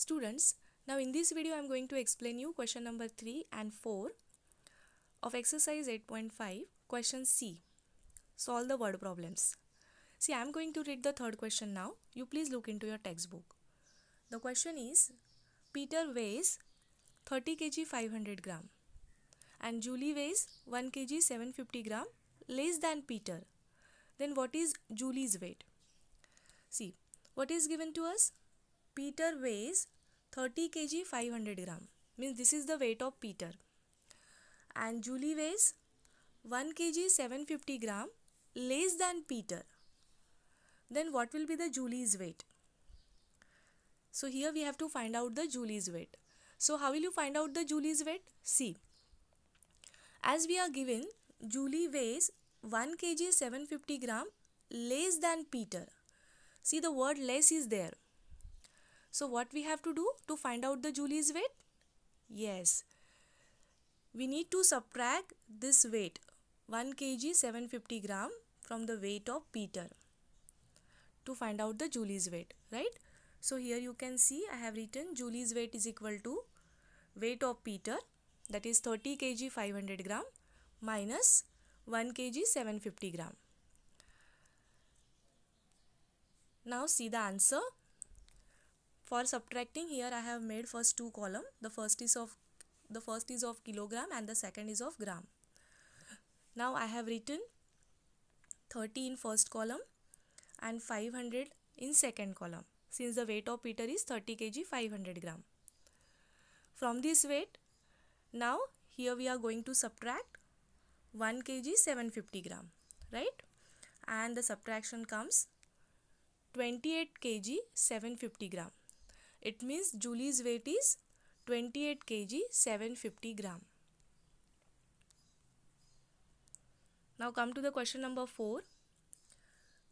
Students, now in this video I am going to explain you question number 3 and 4 of exercise 8.5 question C. Solve the word problems. See I am going to read the third question now. You please look into your textbook. The question is Peter weighs 30 kg 500 gram and Julie weighs 1 kg 750 gram less than Peter. Then what is Julie's weight? See, what is given to us? Peter weighs 30 kg 500 gram means this is the weight of Peter and Julie weighs 1 kg 750 gram less than Peter then what will be the Julie's weight so here we have to find out the Julie's weight so how will you find out the Julie's weight see as we are given Julie weighs 1 kg 750 gram less than Peter see the word less is there so what we have to do to find out the Julie's weight? Yes, we need to subtract this weight 1 kg 750 gram from the weight of Peter to find out the Julie's weight, right? So here you can see I have written Julie's weight is equal to weight of Peter that is 30 kg 500 gram minus 1 kg 750 gram. Now see the answer for subtracting here I have made first two column the first is of the first is of kilogram and the second is of gram now I have written 30 in first column and 500 in second column since the weight of Peter is 30 kg 500 gram from this weight now here we are going to subtract 1 kg 750 gram right and the subtraction comes 28 kg 750 gram it means Julie's weight is 28 kg 750 gram. Now come to the question number 4.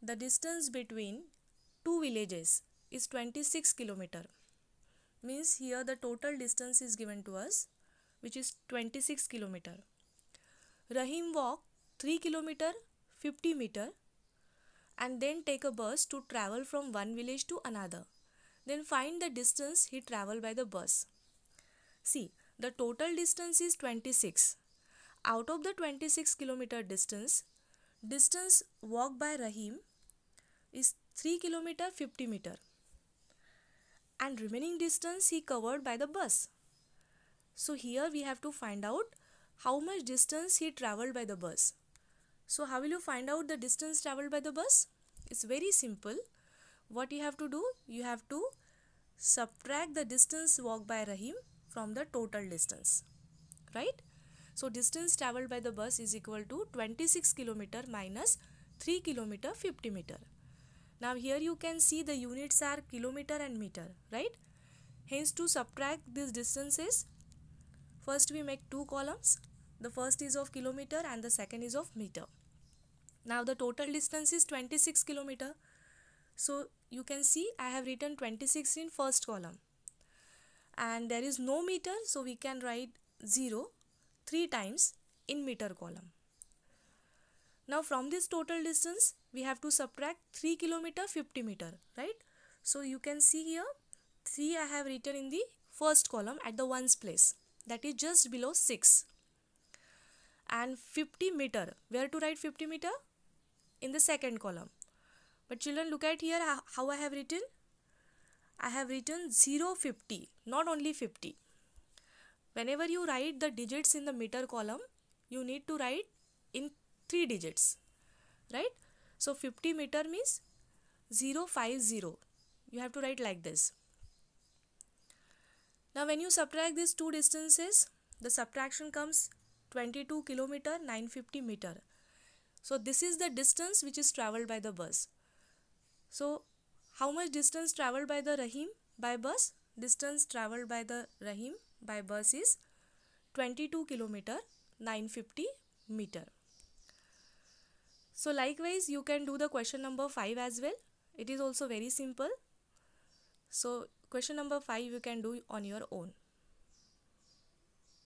The distance between two villages is 26 kilometer. Means here the total distance is given to us which is 26 kilometer. Rahim walk 3 kilometer 50 meter and then take a bus to travel from one village to another. Then find the distance he traveled by the bus. See, the total distance is 26. Out of the 26 kilometer distance, distance walked by Rahim is 3 kilometer 50 meter and remaining distance he covered by the bus. So here we have to find out how much distance he traveled by the bus. So how will you find out the distance traveled by the bus? It's very simple what you have to do you have to subtract the distance walked by Rahim from the total distance right so distance traveled by the bus is equal to 26 kilometer minus 3 kilometer 50 meter now here you can see the units are kilometer and meter right hence to subtract these distances first we make two columns the first is of kilometer and the second is of meter now the total distance is 26 kilometer so you can see I have written 26 in first column and there is no meter so we can write 0 3 times in meter column. Now from this total distance we have to subtract 3 kilometer 50 meter right. So you can see here 3 I have written in the first column at the ones place that is just below 6 and 50 meter where to write 50 meter in the second column but children look at here how I have written I have written 0 50 not only 50 whenever you write the digits in the meter column you need to write in three digits right so 50 meter means 050 you have to write like this now when you subtract these two distances the subtraction comes 22 kilometer 950 meter so this is the distance which is traveled by the bus so how much distance traveled by the Rahim by bus? Distance traveled by the Rahim by bus is 22 kilometer 950 meter. So likewise you can do the question number 5 as well. It is also very simple. So question number 5 you can do on your own.